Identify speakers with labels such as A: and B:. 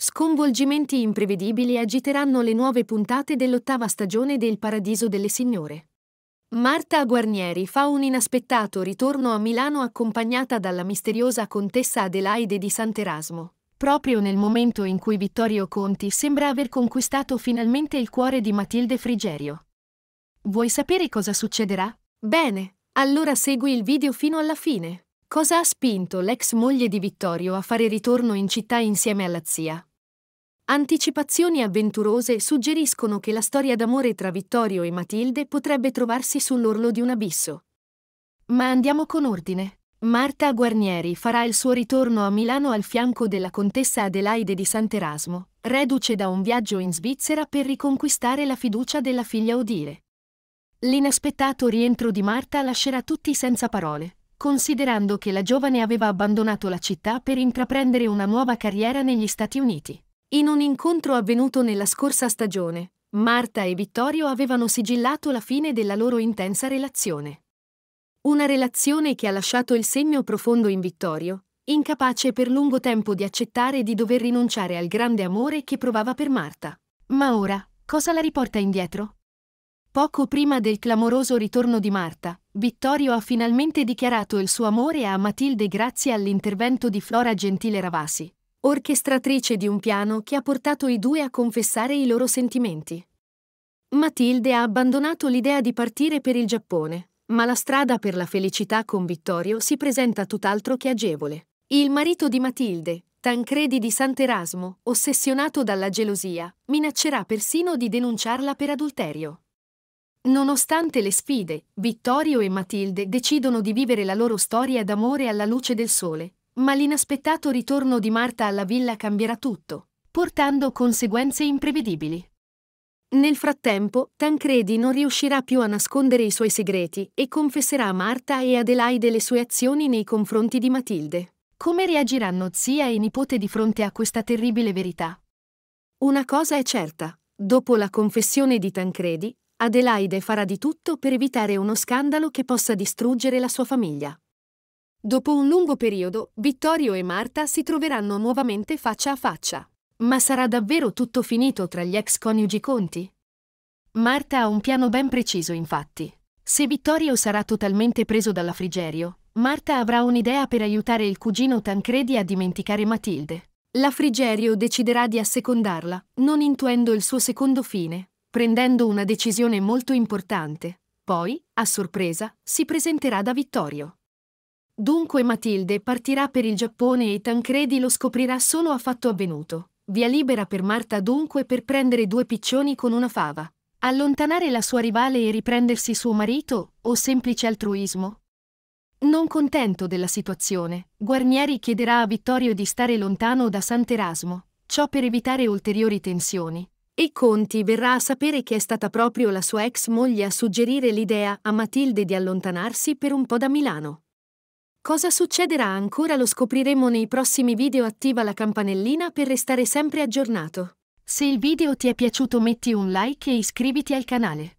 A: Sconvolgimenti imprevedibili agiteranno le nuove puntate dell'ottava stagione del Paradiso delle Signore. Marta Guarnieri fa un inaspettato ritorno a Milano accompagnata dalla misteriosa contessa Adelaide di Sant'Erasmo, proprio nel momento in cui Vittorio Conti sembra aver conquistato finalmente il cuore di Matilde Frigerio. Vuoi sapere cosa succederà? Bene, allora segui il video fino alla fine. Cosa ha spinto l'ex moglie di Vittorio a fare ritorno in città insieme alla zia? Anticipazioni avventurose suggeriscono che la storia d'amore tra Vittorio e Matilde potrebbe trovarsi sull'orlo di un abisso. Ma andiamo con ordine. Marta Guarnieri farà il suo ritorno a Milano al fianco della contessa Adelaide di Sant'Erasmo, reduce da un viaggio in Svizzera per riconquistare la fiducia della figlia Odile. L'inaspettato rientro di Marta lascerà tutti senza parole, considerando che la giovane aveva abbandonato la città per intraprendere una nuova carriera negli Stati Uniti. In un incontro avvenuto nella scorsa stagione, Marta e Vittorio avevano sigillato la fine della loro intensa relazione. Una relazione che ha lasciato il segno profondo in Vittorio, incapace per lungo tempo di accettare di dover rinunciare al grande amore che provava per Marta. Ma ora, cosa la riporta indietro? Poco prima del clamoroso ritorno di Marta, Vittorio ha finalmente dichiarato il suo amore a Matilde grazie all'intervento di Flora Gentile Ravasi, orchestratrice di un piano che ha portato i due a confessare i loro sentimenti. Matilde ha abbandonato l'idea di partire per il Giappone, ma la strada per la felicità con Vittorio si presenta tutt'altro che agevole. Il marito di Matilde, Tancredi di Sant'Erasmo, ossessionato dalla gelosia, minaccerà persino di denunciarla per adulterio. Nonostante le sfide, Vittorio e Matilde decidono di vivere la loro storia d'amore alla luce del sole, ma l'inaspettato ritorno di Marta alla villa cambierà tutto, portando conseguenze imprevedibili. Nel frattempo, Tancredi non riuscirà più a nascondere i suoi segreti e confesserà a Marta e Adelaide le sue azioni nei confronti di Matilde. Come reagiranno zia e nipote di fronte a questa terribile verità? Una cosa è certa, dopo la confessione di Tancredi, Adelaide farà di tutto per evitare uno scandalo che possa distruggere la sua famiglia. Dopo un lungo periodo, Vittorio e Marta si troveranno nuovamente faccia a faccia. Ma sarà davvero tutto finito tra gli ex coniugi Conti? Marta ha un piano ben preciso, infatti. Se Vittorio sarà totalmente preso dalla Frigerio, Marta avrà un'idea per aiutare il cugino Tancredi a dimenticare Matilde. La Frigerio deciderà di assecondarla, non intuendo il suo secondo fine, prendendo una decisione molto importante. Poi, a sorpresa, si presenterà da Vittorio. Dunque Matilde partirà per il Giappone e Tancredi lo scoprirà solo a fatto avvenuto. Via libera per Marta dunque per prendere due piccioni con una fava. Allontanare la sua rivale e riprendersi suo marito, o semplice altruismo? Non contento della situazione, Guarnieri chiederà a Vittorio di stare lontano da Sant'Erasmo, ciò per evitare ulteriori tensioni. E Conti verrà a sapere che è stata proprio la sua ex moglie a suggerire l'idea a Matilde di allontanarsi per un po' da Milano. Cosa succederà ancora lo scopriremo nei prossimi video attiva la campanellina per restare sempre aggiornato. Se il video ti è piaciuto metti un like e iscriviti al canale.